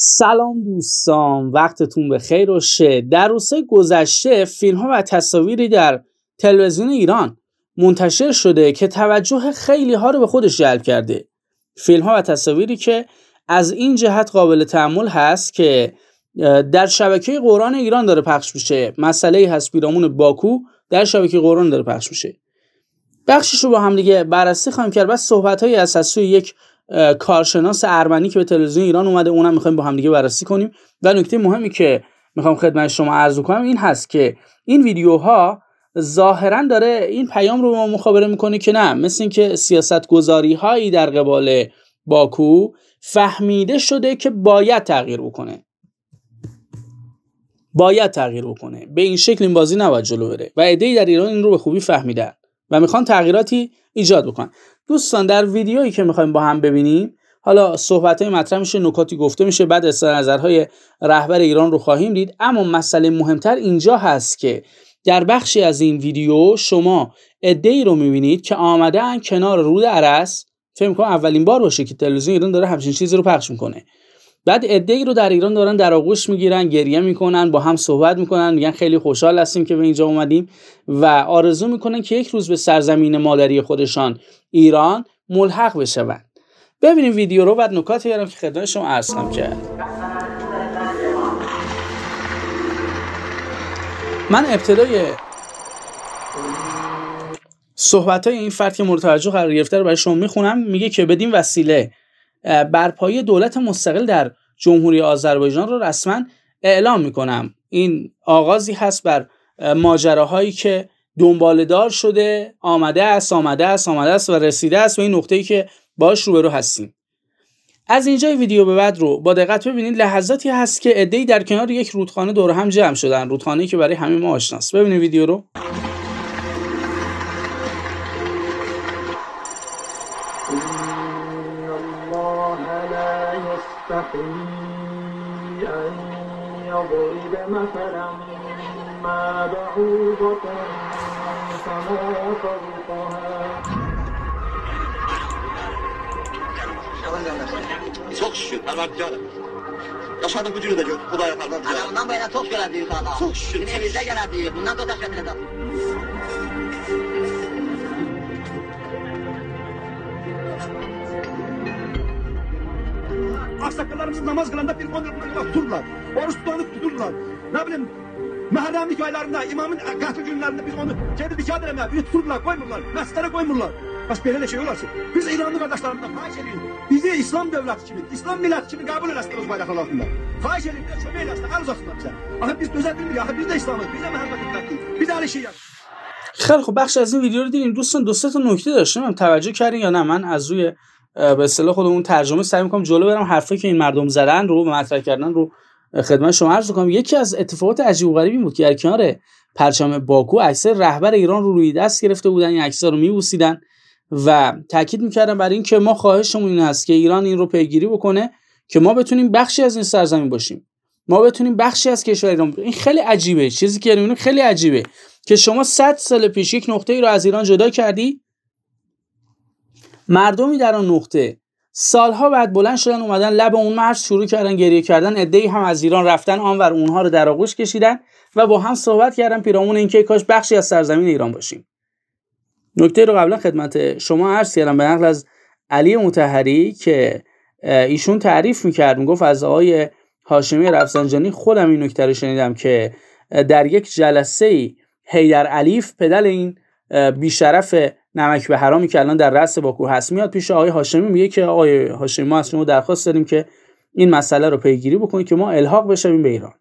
سلام دوستان وقتتون به خیر و شه در روزهای گذشته فیلم ها و تصاویری در تلویزیون ایران منتشر شده که توجه خیلی ها رو به خودش جلب کرده فیلم ها و تصاویری که از این جهت قابل تعمل هست که در شبکه قرآن ایران داره پخش میشه مسئله هست پیرامون باکو در شبکه قرآن داره پخش میشه بخشش رو با هم دیگه بررسی خواهیم کرد بعد صحبت های از یک کارشناس ارمنی که به تلویزیون ایران اومده اونم میخوایم با همدیگه بررسی کنیم و نکته مهمی که میخوام خدمت شما عرض کنم این هست که این ویدیوها ظاهرا داره این پیام رو به ما مخابره میکنه که نه مثل اینکه سیاست گذاری هایی در قبال باکو فهمیده شده که باید تغییر بکنه باید تغییر بکنه به این شکل این بازی نباید جلو بره و ایده در ایران این رو به خوبی فهمیدن و میخوان تغییراتی ایجاد بکنن دوستان در ویدیویی که میخوایم با هم ببینیم حالا صحبت های مطرح میشه نکاتی گفته میشه بعد از نظرهای رهبر ایران رو خواهیم دید اما مسئله مهمتر اینجا هست که در بخشی از این ویدیو شما عده رو میبینید که آمده کنار رود عرس فکر کنم اولین بار باشه که تلویزیون ایران داره همچین چیزی رو پخش میکنه بعد عده رو در ایران دارن در آغوش میگیرن گریه میکنن با هم صحبت میکنن میگن خیلی خوشحال هستیم که به اینجا اومدیم و آرزو میکنن که یک روز به سرزمین مادری خودشان ایران ملحق بشون ببینیم ویدیو رو بعد نکات دارم که خدمت شما عرض کرد من ابتدای صحبت های این فرد که مرتوجه قرار گرفته رو برای شما میخونم میگه که بدین وسیله برپایی دولت مستقل در جمهوری آذربایجان را رسما اعلام میکنم این آغازی هست بر ماجراهایی که دار شده آمده است آمده است آمده است و رسیده است به این نقطه‌ای که باش روبرو هستیم از اینجای ویدیو به بعد رو با دقت ببینید لحظاتی هست که عده‌ای در کنار یک رودخانه دور هم جمع شدن رودخانه‌ای که برای همه ما آشناست ببینید ویدیو رو أخي أن يضرب مثلا ما Çok şükür, parmaklıyorum. Yaşadık bu cürü de yok, bu da yapardan. bu çok görev diyor sağlam. Çok şükür. Bizim bizde görev diyor, bundan da taşıyan kadar. sakallarımızı namaz kılanda bir onurlarla tuturlar. Oruç tutanı tuturlar. Ne bileyim Mahallenin hikayelerinde, imamın katil günlerinde biz onu kendi dikkat edemez. Bizi tuturlar, koymurlar, mescidlere koymurlar. Baş böyle şeyler şey. Biz İranlı kardeşlerimizden fahiş edin. Bizi İslam devleti kimi, İslam milleti kimi kabul edersiniz bu bayraklar altında. Fahiş edin, de çöpe edersin, el uzatsınlar bize. Aha biz düzeltmiyoruz, aha biz de İslamız, biz de Mehmet Akif biz de Ali Şiyak. خیلی خب بخش از این ویدیو رو دیدیم دوستان دو تا نکته داشتیم هم توجه کردین یا نه من از روی به اصطلاح خودمون ترجمه سعی میکنم جلو برم حرفی که این مردم زدن رو مطرح کردن رو خدمت شما عرض کنم یکی از اتفاقات عجیب و غریبی بود که در کنار پرچم باکو اکثر رهبر ایران رو روی دست گرفته بودن این عکس‌ها رو میبوسیدن و تاکید میکردم برای اینکه ما خواهشمون این هست که ایران این رو پیگیری بکنه که ما بتونیم بخشی از این سرزمین باشیم ما بتونیم بخشی از کشور ایران این خیلی عجیبه چیزی که یعنی خیلی عجیبه که شما 100 سال پیش یک نقطه ای رو از ایران جدا کردی مردمی در آن نقطه سالها بعد بلند شدن اومدن لب اون مرز شروع کردن گریه کردن ادهی هم از ایران رفتن آنور اونها رو در آغوش کشیدن و با هم صحبت کردن پیرامون اینکه کاش بخشی از سرزمین ایران باشیم نکته رو قبلا خدمت شما عرض کردم به نقل از علی متحری که ایشون تعریف میکرد میگفت از آقای هاشمی رفسنجانی خودم این نکته رو شنیدم که در یک جلسه ای هیدر علیف پدل این بیشرف نمک به حرامی که الان در رأس باکو هست میاد پیش آقای هاشمی میگه که آقای هاشمی ما از شما درخواست داریم که این مسئله رو پیگیری بکنید که ما الحاق بشویم به ایران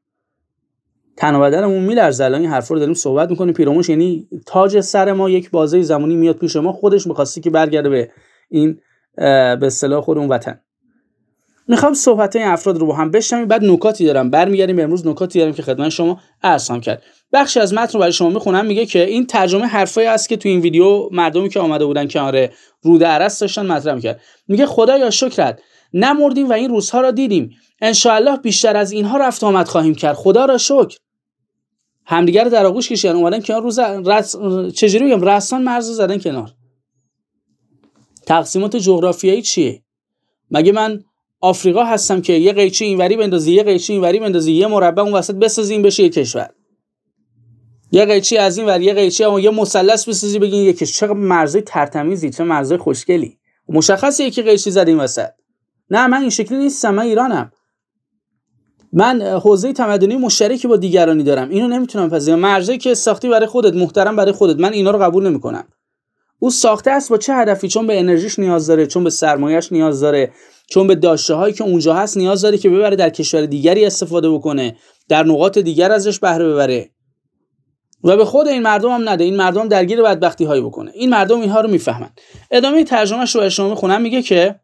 تن و بدنمون میلرزه الان این حرفا رو داریم صحبت میکنیم پیراموش یعنی تاج سر ما یک بازه زمانی میاد پیش ما خودش میخواسته که برگرده به این به اصطلاح خود اون وطن میخوام صحبت های افراد رو با هم بشنم بعد نکاتی دارم برمیگردیم امروز نکاتی دارم که خدمت شما ارسام کرد بخشی از متن رو برای شما میخونم میگه که این ترجمه حرفایی است که تو این ویدیو مردمی که آمده بودن آره رود عرس داشتن مطرح میکرد میگه یا شکرت نمردیم و این روزها را دیدیم انشاءالله بیشتر از اینها رفت آمد خواهیم کرد خدا را شکر همدیگر در آغوش کشیدن اومدن که روز رس... چجوری بگم رسان مرز زدن کنار تقسیمات جغرافیایی چیه مگه من آفریقا هستم که یه قیچی اینوری بندازی یه قیچی اینوری بندازی یه مربع اون وسط بسازیم این بشه یه کشور یه قیچی از این ور یه قیچی اما یه مثلث بسازی بگین یه کشور چقدر مرزای ترتمیزی چه مرزای خوشگلی مشخصه یکی قیچی زد این وسط نه من این شکلی نیستم من ایرانم من حوزه تمدنی مشترکی با دیگرانی دارم اینو نمیتونم پذیرم مرزی که ساختی برای خودت محترم برای خودت من اینا رو قبول نمیکنم او ساخته است با چه هدفی چون به انرژیش نیاز داره چون به سرمایهش نیاز داره چون به داشته هایی که اونجا هست نیاز داره که ببره در کشور دیگری استفاده بکنه در نقاط دیگر ازش بهره ببره و به خود این مردم هم نده این مردم درگیر بدبختی هایی بکنه این مردم اینها رو میفهمن ادامه ترجمه رو شما خونم میگه که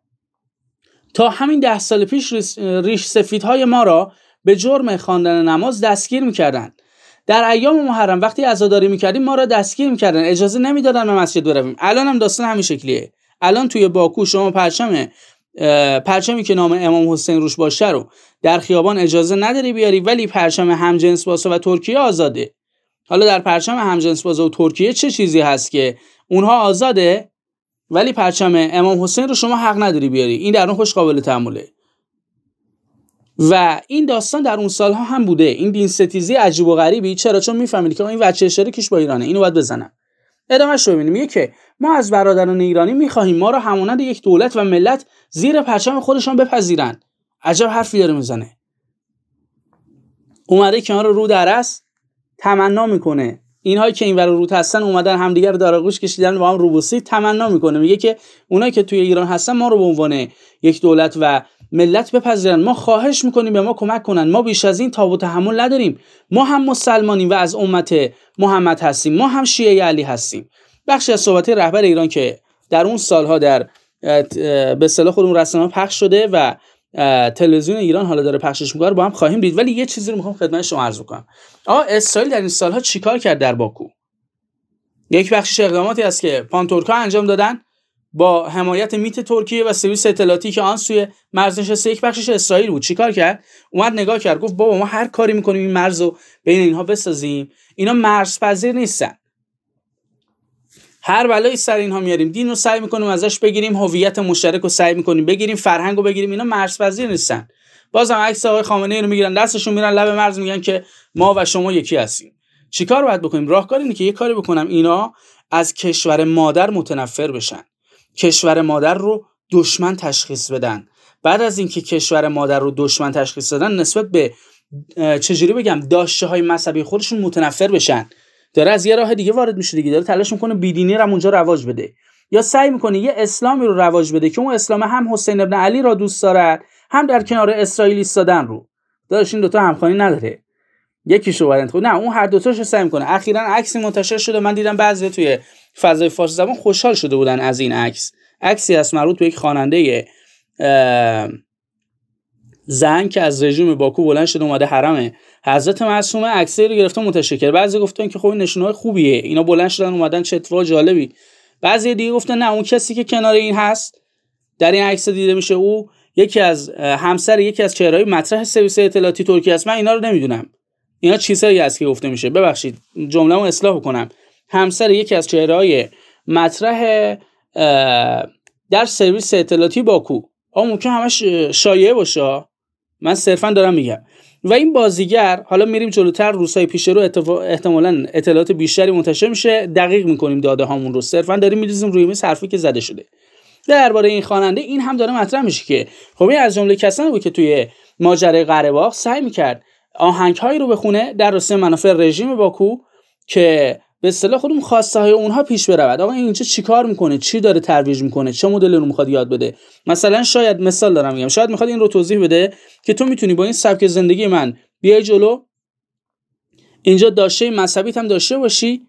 تا همین ده سال پیش ریش سفیدهای ما را به جرم خواندن نماز دستگیر میکردن در ایام محرم وقتی عزاداری میکردیم ما را دستگیر میکردن اجازه نمیدادن به مسجد برویم الان هم داستان همین شکلیه الان توی باکو شما پرچم پرچمی که نام امام حسین روش باشه رو در خیابان اجازه نداری بیاری ولی پرچم همجنس بازه و ترکیه آزاده حالا در پرچم همجنس بازه و ترکیه چه چیزی هست که اونها آزاده ولی پرچم امام حسین رو شما حق نداری بیاری این در اون خوش قابل تعمله و این داستان در اون سالها هم بوده این دین ستیزی عجیب و غریبی چرا چون میفهمید که این وچه اشاره با ایرانه اینو باید بزنم ادامهش رو که ما از برادران ایرانی میخواهیم ما را همانند یک دولت و ملت زیر پرچم خودشان بپذیرند عجب حرفی داره میزنه اومده که کنار رو است تمنا میکنه اینهایی که اینور ور رو هستن اومدن همدیگه رو در آغوش کشیدن با هم روبوسی تمنا میکنه میگه که اونایی که توی ایران هستن ما رو به عنوان یک دولت و ملت بپذیرن ما خواهش میکنیم به ما کمک کنن ما بیش از این تاب و تحمل نداریم ما هم مسلمانیم و از امت محمد هستیم ما هم شیعه علی هستیم بخشی از صحبت رهبر ایران که در اون سالها در به اصطلاح خودمون رسانه پخش شده و تلویزیون ایران حالا داره پخشش میکنه با هم خواهیم دید ولی یه چیزی رو میخوام خدمت شما عرض کنم آقا اسرائیل در این سالها چیکار کرد در باکو یک بخشش اقداماتی است که پانتورکا انجام دادن با حمایت میت ترکیه و سرویس اطلاعاتی که آن سوی مرز نشسته یک بخشش اسرائیل بود چیکار کرد اومد نگاه کرد گفت بابا ما هر کاری میکنیم این مرز رو بین اینها بسازیم اینا مرزپذیر نیستن هر بلایی سر اینها میاریم دین رو سعی میکنیم ازش بگیریم هویت مشترک رو سعی میکنیم بگیریم فرهنگ رو بگیریم اینا مرزپذیر نیستن بازم عکس آقای خامنه ای رو میگیرن دستشون میرن لب مرز میگن که ما و شما یکی هستیم چیکار باید بکنیم راهکار اینه که یه کاری بکنم اینا از کشور مادر متنفر بشن کشور مادر رو دشمن تشخیص بدن بعد از اینکه کشور مادر رو دشمن تشخیص دادن نسبت به چجوری بگم داشته های مذهبی خودشون متنفر بشن داره از یه راه دیگه وارد میشه دیگه داره تلاش میکنه بیدینی رو اونجا رواج بده یا سعی میکنه یه اسلامی رو رواج بده که اون اسلام هم حسین ابن علی را دوست دارد هم در کنار اسرائیل ایستادن رو داداش این دوتا همخوانی نداره یکی باید نه اون هر شو سعی میکنه اخیرا عکسی منتشر شده من دیدم بعضی توی فضای فارسی زبان خوشحال شده بودن از این عکس عکسی از مربوط به یک خواننده زن که از رژیم باکو بلند شده اومده حرم حضرت معصومه عکسایی رو گرفته متشکر بعضی گفتن که خب این نشونهای خوبیه اینا بلند شدن اومدن چه جالبی بعضی دیگه گفتن نه اون کسی که کنار این هست در این عکس دیده میشه او یکی از همسر یکی از چهرهای مطرح سرویس اطلاعاتی ترکیه است من اینا رو نمیدونم اینا چیزایی است که گفته میشه ببخشید جمله جمله‌مو اصلاح کنم همسر یکی از چهرهای مطرح در سرویس اطلاعاتی باکو آ ممکن همش شایعه باشه من صرفا دارم میگم و این بازیگر حالا میریم جلوتر روزهای پیش رو احتمالا اطلاعات بیشتری منتشر میشه دقیق میکنیم داده هامون رو صرفا داریم میریزیم روی میز حرفی که زده شده درباره این خواننده این هم داره مطرح میشه که خب این از جمله کسانی بود که توی ماجرای قره سعی میکرد آهنگ هایی رو بخونه در راسته منافع رژیم باکو که به اصطلاح خودم خواسته های اونها پیش برود آقا این چه چیکار میکنه چی داره ترویج میکنه چه مدل رو میخواد یاد بده مثلا شاید مثال دارم میگم شاید میخواد این رو توضیح بده که تو میتونی با این سبک زندگی من بیای جلو اینجا داشته مذهبی هم داشته باشی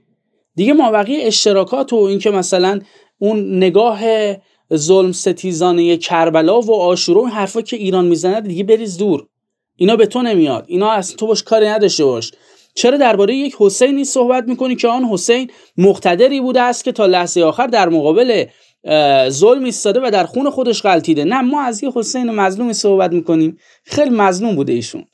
دیگه مابقی اشتراکات و اینکه مثلا اون نگاه ظلم ستیزانه کربلا و عاشورا و حرفا که ایران میزنه دیگه بریز دور اینا به تو نمیاد اینا اصلا تو باش کاری نداشته باش چرا درباره یک حسینی صحبت میکنی که آن حسین مقتدری بوده است که تا لحظه آخر در مقابل ظلم ایستاده و در خون خودش غلطیده نه ما از یه حسین مظلومی صحبت میکنیم خیلی مظلوم بوده ایشون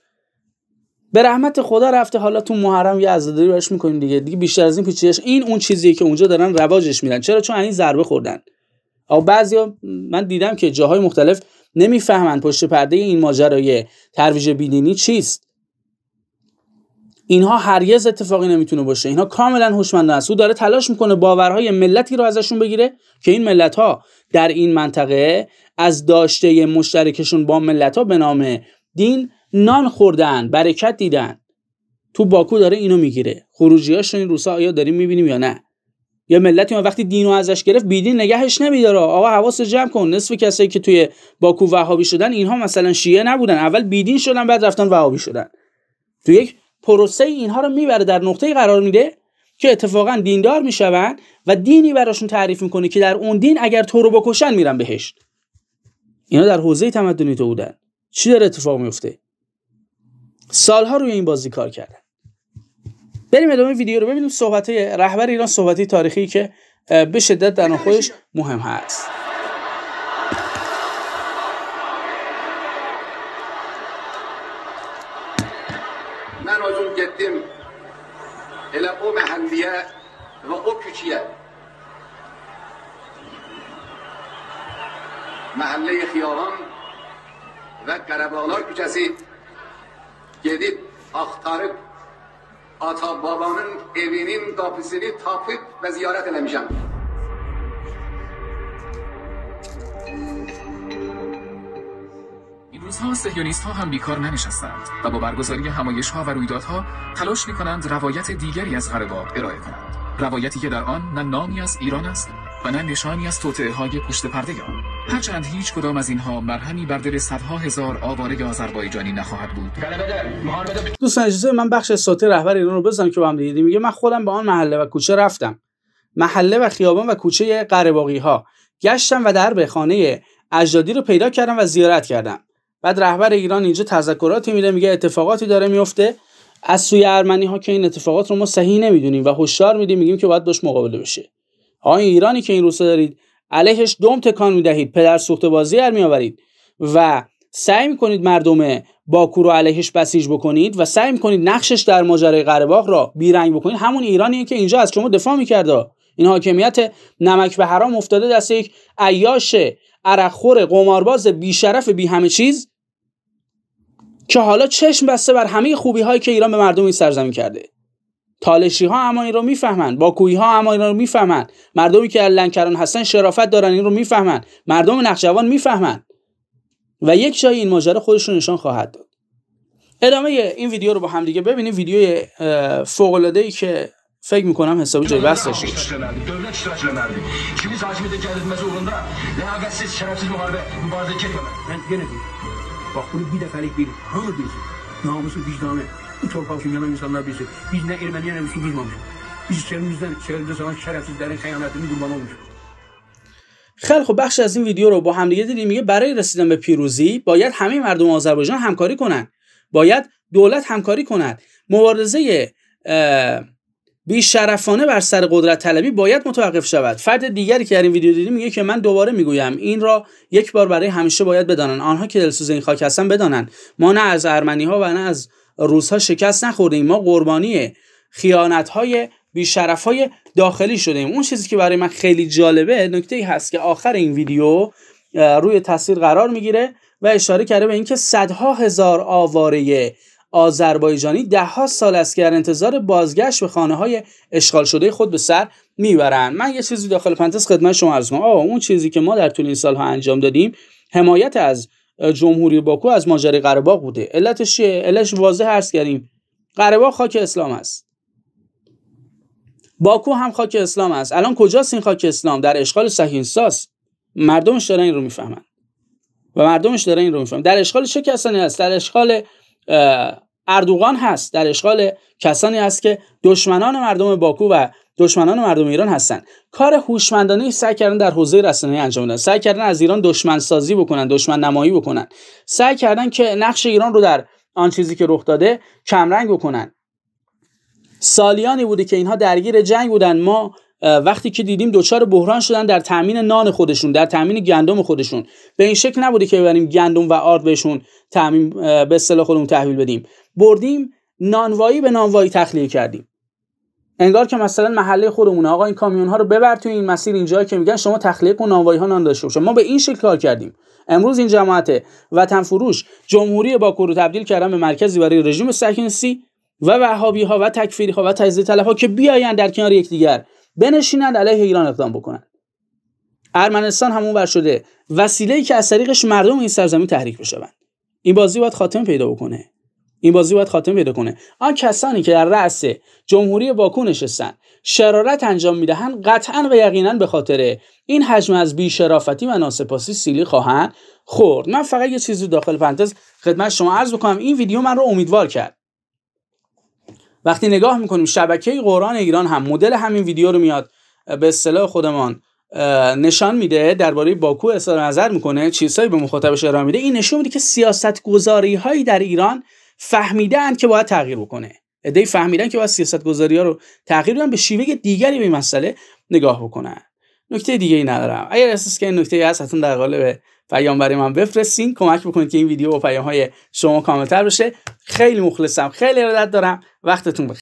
به رحمت خدا رفته حالا تو محرم یه عزاداری براش میکنیم دیگه دیگه بیشتر از این پیچیدش این اون چیزیه که اونجا دارن رواجش میدن چرا چون این ضربه خوردن بعضی بعضیا من دیدم که جاهای مختلف نمیفهمن پشت پرده این ماجرای ترویج بیدینی چیست اینها هرگز اتفاقی نمیتونه باشه اینها کاملا هوشمند است او داره تلاش میکنه باورهای ملتی رو ازشون بگیره که این ملت ها در این منطقه از داشته مشترکشون با ملت ها به نام دین نان خوردن برکت دیدن تو باکو داره اینو میگیره خروجیاش این روسا آیا داریم میبینیم یا نه یا ملتی ما وقتی دینو ازش گرفت بیدین نگهش نمیداره آقا حواس جمع کن نصف کسایی که توی باکو وهابی شدن اینها مثلا شیعه نبودن اول بیدین شدن بعد رفتن وهابی شدن تو یک پروسه اینها رو میبره در نقطه قرار میده که اتفاقا دیندار میشوند و دینی براشون تعریف میکنه که در اون دین اگر تو رو بکشن میرن بهشت اینا در حوزه تمدنی تو بودن چی در اتفاق میفته سالها روی این بازی کار کردن بریم ادامه ویدیو رو ببینیم صحبت رهبر ایران صحبتی تاریخی که به شدت در خودش مهم هست çıxıb getdim elə o məhəlliyə və o küçüyə məhəllə-i xiyalan və Qərəbağlar küçəsi gedib axtarıb ata babanın evinin qapısını tapıb və ziyarət eləmişəm. ها سهیونیست ها هم بیکار ننشستند و با برگزاری همایش ها و رویدادها تلاش می کنند روایت دیگری از غرباب ارائه کنند روایتی که در آن نه نامی از ایران است و نه نشانی از توطعه های پشت پرده آن هرچند هیچ کدام از اینها مرهمی بر دل صدها هزار آواره آذربایجانی نخواهد بود دوستان اجازه من بخش صوت رهبر ایران رو بزنم که با هم دیدیم میگه من خودم به آن محله و کوچه رفتم محله و خیابان و کوچه قره ها گشتم و در به خانه اجدادی رو پیدا کردم و زیارت کردم بعد رهبر ایران اینجا تذکراتی میده میگه اتفاقاتی داره میفته از سوی ارمنی ها که این اتفاقات رو ما صحیح نمیدونیم و هشدار میدیم میگیم که باید باش مقابله بشه این ایرانی که این روسا دارید علیهش دوم تکان میدهید پدر سوخته بازی در میآورید و سعی میکنید مردم باکو رو علیهش بسیج بکنید و سعی میکنید نقشش در ماجرای قره را بیرنگ بکنید همون ایرانیه که اینجا از شما دفاع میکرده این حاکمیت نمک به حرام افتاده دست یک عیاش عرقخور قمارباز شرف بی همه چیز که حالا چشم بسته بر همه خوبی هایی که ایران به مردم این سرزمین کرده تالشی ها اما این رو میفهمند با کوی ها اما این رو میفهمند مردمی که از لنکران هستن شرافت دارن این رو میفهمند مردم نقشوان میفهمند و یک جای این ماجرا خودش نشان خواهد داد ادامه این ویدیو رو با هم دیگه ببینید ویدیو فوق العاده ای که فکر میکنم حسابی جای داشته باشه دولت Bak bunu bir dəfəlik bir hamı bilsin. Namusu, vicdanı, bu torpağı yanan insanlar bilsin. Biz nə erməniyə nə müsü duzmamışıq. Biz içerimizden, içerimizde sana şerefsizlerin hıyanetini kurban olmuş. خیلی خب بخش از این ویدیو رو با هم دیگه دیدیم میگه برای رسیدن به پیروزی باید همه مردم آذربایجان همکاری کنند باید دولت همکاری کند مبارزه بیشرفانه بر سر قدرت طلبی باید متوقف شود فرد دیگری که در این ویدیو دیدیم میگه که من دوباره میگویم این را یک بار برای همیشه باید بدانن آنها که دلسوز این خاک هستن بدانند ما نه از ارمنی ها و نه از روس ها شکست نخوردیم ما قربانی خیانت های بیشرف های داخلی شده اون چیزی که برای من خیلی جالبه نکته ای هست که آخر این ویدیو روی تصویر قرار میگیره و اشاره کرده به اینکه صدها هزار آواره آذربایجانی دهها سال است که در انتظار بازگشت به خانه های اشغال شده خود به سر میبرند من یه چیزی داخل پنتز خدمت شما عرض کنم آقا اون چیزی که ما در طول این سال ها انجام دادیم حمایت از جمهوری باکو از ماجرای قره بوده علتش چیه علتش واضح هست کردیم قره خاک اسلام است باکو هم خاک اسلام است الان کجاست این خاک اسلام در اشغال سهینساس مردمش دارن این رو میفهمن و مردمش دارن این رو میفهمن در اشغال چه کسانی است. در اشغال اردوغان هست در اشغال کسانی هست که دشمنان مردم باکو و دشمنان مردم ایران هستند کار هوشمندانه سعی کردن در حوزه رسانه‌ای انجام دادن سعی کردن از ایران دشمن سازی بکنن دشمن نمایی بکنن سعی کردن که نقش ایران رو در آن چیزی که رخ داده کمرنگ بکنن سالیانی بوده که اینها درگیر جنگ بودن ما وقتی که دیدیم دچار بحران شدن در تامین نان خودشون در تامین گندم خودشون به این شکل نبوده که ببریم گندم و آرد بهشون تامین به اصطلاح خودمون تحویل بدیم بردیم نانوایی به نانوایی تخلیه کردیم انگار که مثلا محله خودمون آقا این کامیون ها رو ببر تو این مسیر اینجا که میگن شما تخلیه کن نانوایی ها نان داشته ما به این شکل کار کردیم امروز این جماعت وطن فروش جمهوری باکو رو تبدیل کردن به مرکزی برای رژیم سکنسی و وهابی ها و تکفیری ها و تجزیه طلب ها که بیاین در کنار یکدیگر بنشینند علیه ایران اقدام بکنند ارمنستان همون ور شده وسیله که از طریقش مردم این سرزمین تحریک بشوند این بازی باید خاتم پیدا بکنه این بازی باید خاتم پیدا کنه آن کسانی که در رأس جمهوری باکو نشستن شرارت انجام میدهند قطعا و یقینا به خاطر این حجم از بیشرافتی و ناسپاسی سیلی خواهند خورد من فقط یه چیزی داخل پرانتز خدمت شما عرض بکنم این ویدیو من رو امیدوار کرد وقتی نگاه میکنیم شبکه قرآن ایران هم مدل همین ویدیو رو میاد به اصطلاح خودمان نشان میده درباره باکو اثر نظر میکنه چیزهایی به مخاطبش ارائه میده این نشون میده که سیاست گذاری هایی در ایران فهمیدن که باید تغییر بکنه ایده فهمیدن که باید سیاست گذاری ها رو تغییر بدن به شیوه دیگری به مسئله نگاه بکنن نکته دیگه ای ندارم اگر احساس که این نکته هست حتما در قالب پیام برای من بفرستین کمک بکنید که این ویدیو با پیام های شما کاملتر بشه خیلی مخلصم خیلی ارادت دارم وقتتون بخیر